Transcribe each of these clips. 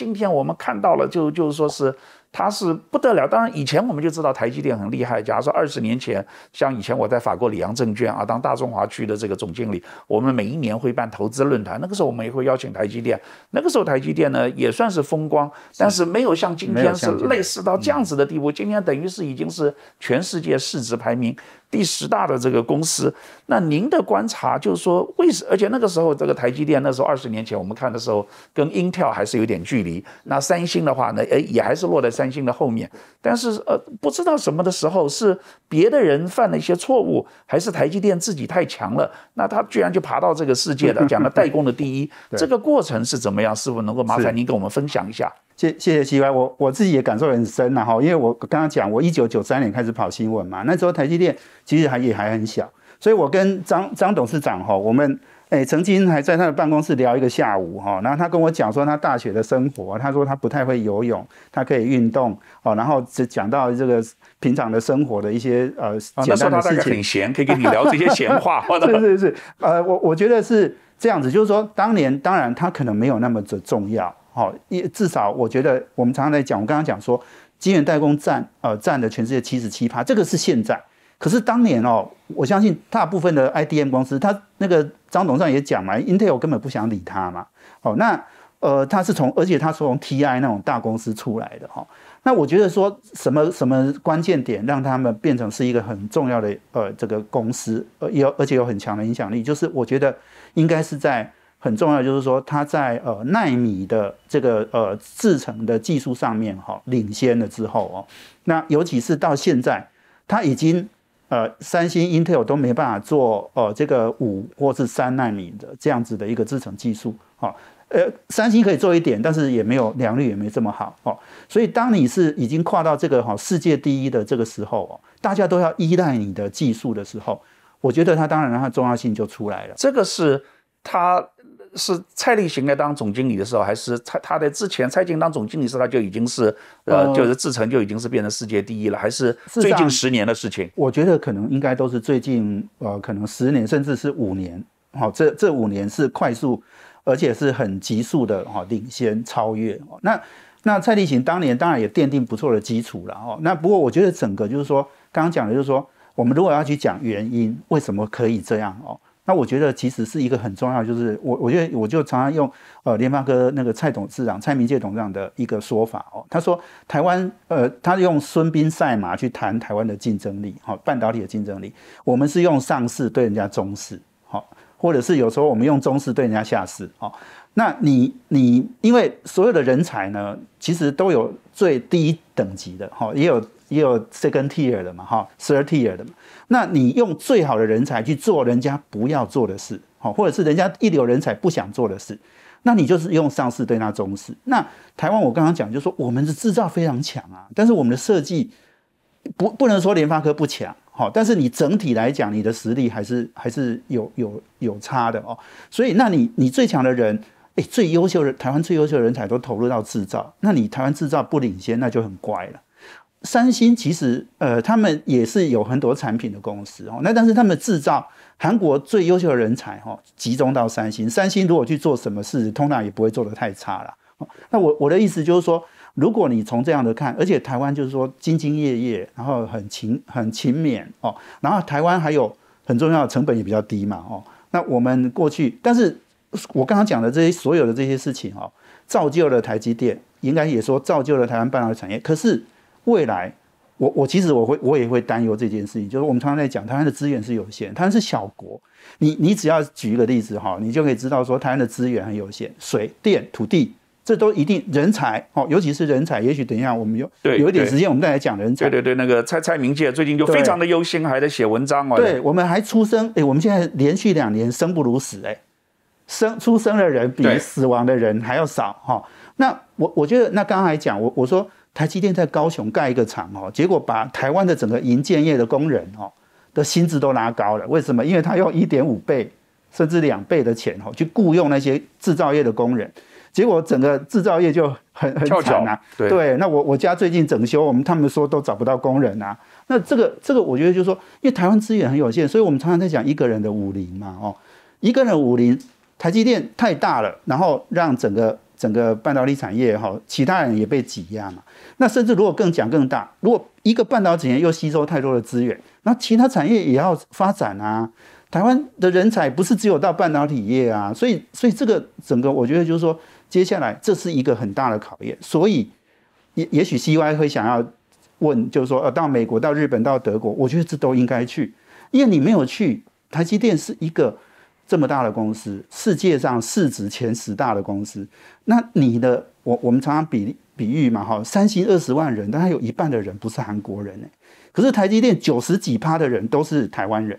今天我们看到了，就就是说是，它是不得了。当然，以前我们就知道台积电很厉害。假如说二十年前，像以前我在法国里昂证券啊，当大中华区的这个总经理，我们每一年会办投资论坛，那个时候我们也会邀请台积电。那个时候台积电呢也算是风光，但是没有像今天是类似到这样子的地步。今天等于是已经是全世界市值排名。第十大的这个公司，那您的观察就是说，为什？而且那个时候，这个台积电那时候二十年前，我们看的时候，跟 Intel 还是有点距离。那三星的话呢，诶，也还是落在三星的后面。但是呃，不知道什么的时候，是别的人犯了一些错误，还是台积电自己太强了？那他居然就爬到这个世界的，讲了代工的第一。这个过程是怎么样？是否能够麻烦您跟我们分享一下？谢谢谢奇怀，我我自己也感受很深呐哈，因为我刚刚讲，我一九九三年开始跑新闻嘛，那时候台积电其实还也还很小，所以我跟张张董事长哈，我们哎曾经还在他的办公室聊一个下午哈，然后他跟我讲说他大学的生活，他说他不太会游泳，他可以运动哦，然后只讲到这个平常的生活的一些呃简单的事情，很闲，可以跟你聊这些闲话，是是是，呃，我我觉得是这样子，就是说当年当然他可能没有那么的重要。哦，也至少我觉得我们常常在讲，我刚刚讲说，晶圆代工占呃占了全世界七十七趴，这个是现在。可是当年哦，我相信大部分的 IDM 公司，他那个张董事长也讲嘛，Intel 根本不想理他嘛。哦，那呃，他是从而且他是从 TI 那种大公司出来的哈。那我觉得说什么什么关键点让他们变成是一个很重要的呃这个公司呃有而且有很强的影响力，就是我觉得应该是在。很重要，就是说它在呃纳米的这个呃制成的技术上面哈领先了之后哦，那尤其是到现在，它已经呃三星、Intel 都没办法做哦这个五或是三纳米的这样子的一个制成技术哦，呃三星可以做一点，但是也没有良率，也没这么好哦。所以当你是已经跨到这个哈世界第一的这个时候哦，大家都要依赖你的技术的时候，我觉得它当然它重要性就出来了。这个是它。是蔡立行在当总经理的时候，还是蔡他在之前蔡进当总经理的时，他就已经是呃，就是自成就已经是变成世界第一了，还是最近十年的事情？我觉得可能应该都是最近呃，可能十年甚至是五年，好，这这五年是快速而且是很急速的哈领先超越。那那蔡立行当年当然也奠定不错的基础了哦。那不过我觉得整个就是说刚刚讲的就是说，我们如果要去讲原因，为什么可以这样哦？那我觉得其实是一个很重要就是我我觉得我就常常用呃联发科那个蔡董事长蔡明介董事长的一个说法哦，他说台湾呃他用孙斌赛马去谈台湾的竞争力，好半导体的竞争力，我们是用上市对人家中市，好，或者是有时候我们用中市对人家下市，好，那你你因为所有的人才呢，其实都有最低等级的，好，也有。也有 second tier 的嘛，哈，third tier 的嘛。那你用最好的人才去做人家不要做的事，好，或者是人家一流人才不想做的事，那你就是用上市对他忠实。那台湾我刚刚讲，就说我们的制造非常强啊，但是我们的设计不不能说联发科不强，好，但是你整体来讲，你的实力还是还是有有有差的哦。所以，那你你最强的人，诶，最优秀的台湾最优秀的人才都投入到制造，那你台湾制造不领先，那就很怪了。三星其实，呃，他们也是有很多产品的公司哦。那但是他们制造韩国最优秀的人才，哈，集中到三星。三星如果去做什么事通常也不会做得太差了。那我我的意思就是说，如果你从这样的看，而且台湾就是说兢兢业业，然后很勤很勤勉哦，然后台湾还有很重要的成本也比较低嘛哦。那我们过去，但是我刚刚讲的这些所有的这些事情哦，造就了台积电，应该也说造就了台湾半导体产业。可是未来，我我其实我会我也会担忧这件事情，就是我们常常在讲，台湾的资源是有限，台湾是小国，你你只要举一个例子哈，你就可以知道说台湾的资源很有限，水电、土地，这都一定人才哦，尤其是人才，也许等一下我们有有一点时间，我们再来讲人才，对对，那个蔡蔡明介最近就非常的忧心，还在写文章哦，对，我们还出生，哎，我们现在连续两年生不如死，哎，生出生的人比死亡的人还要少哈，那我我觉得那刚才讲我我说。台积电在高雄盖一个厂哦，结果把台湾的整个银建业的工人哦的薪资都拉高了。为什么？因为他用一点五倍甚至两倍的钱哦去雇佣那些制造业的工人，结果整个制造业就很很惨啊。对，那我我家最近整修，我们他们说都找不到工人啊。那这个这个，我觉得就是说，因为台湾资源很有限，所以我们常常在讲一个人的武林嘛哦，一个人武林，台积电太大了，然后让整个。整个半导体产业哈，其他人也被挤压嘛。那甚至如果更讲更大，如果一个半导体业又吸收太多的资源，那其他产业也要发展啊。台湾的人才不是只有到半导体业啊，所以所以这个整个我觉得就是说，接下来这是一个很大的考验。所以也也许 CY 会想要问，就是说呃，到美国、到日本、到德国，我觉得这都应该去，因为你没有去台积电是一个。这么大的公司，世界上市值前十大的公司，那你的我我们常常比比喻嘛哈，三星二十万人，但他有一半的人不是韩国人呢。可是台积电九十几趴的人都是台湾人，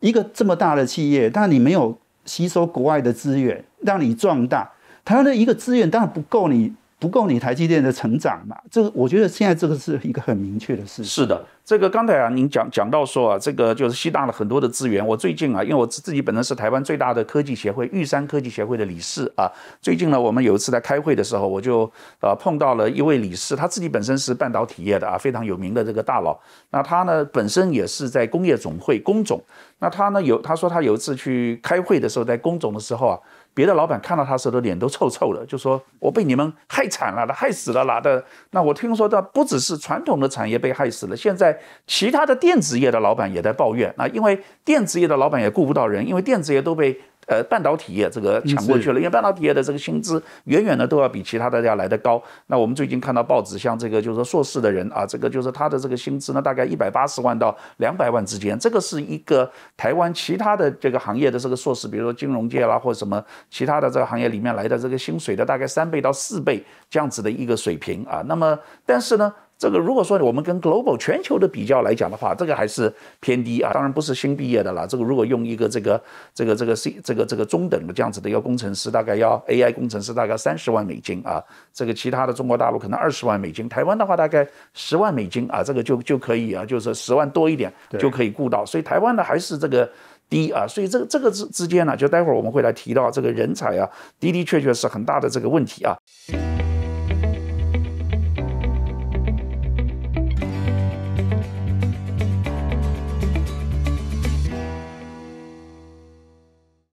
一个这么大的企业，但你没有吸收国外的资源让你壮大，台湾的一个资源当然不够你。不够你台积电的成长嘛？这个我觉得现在这个是一个很明确的事实。是的，这个刚才啊，您讲讲到说啊，这个就是吸纳了很多的资源。我最近啊，因为我自己本身是台湾最大的科技协会玉山科技协会的理事啊，最近呢，我们有一次在开会的时候，我就呃碰到了一位理事，他自己本身是半导体业的啊，非常有名的这个大佬。那他呢，本身也是在工业总会工总。那他呢有他说他有一次去开会的时候，在工总的时候啊。别的老板看到他时候，脸都臭臭的，就说我被你们害惨了，害死了哪的？那我听说的不只是传统的产业被害死了，现在其他的电子业的老板也在抱怨啊，因为电子业的老板也顾不到人，因为电子业都被。呃，半导体业这个抢过去了，因为半导体业的这个薪资远远的都要比其他的家来的高。那我们最近看到报纸，像这个就是硕士的人啊，这个就是他的这个薪资呢，大概一百八十万到两百万之间，这个是一个台湾其他的这个行业的这个硕士，比如说金融界啦或者什么其他的这个行业里面来的这个薪水的大概三倍到四倍这样子的一个水平啊。那么，但是呢。这个如果说我们跟 global 全球的比较来讲的话，这个还是偏低啊。当然不是新毕业的了。这个如果用一个这个这个这个 C 这个这个中等的这样子的一个工程师，大概要 AI 工程师大概三十万美金啊。这个其他的中国大陆可能二十万美金，台湾的话大概十万美金啊。这个就就可以啊，就是十万多一点就可以雇到。所以台湾呢还是这个低啊。所以这个这个之之间呢，就待会儿我们会来提到这个人才啊的的确确是很大的这个问题啊。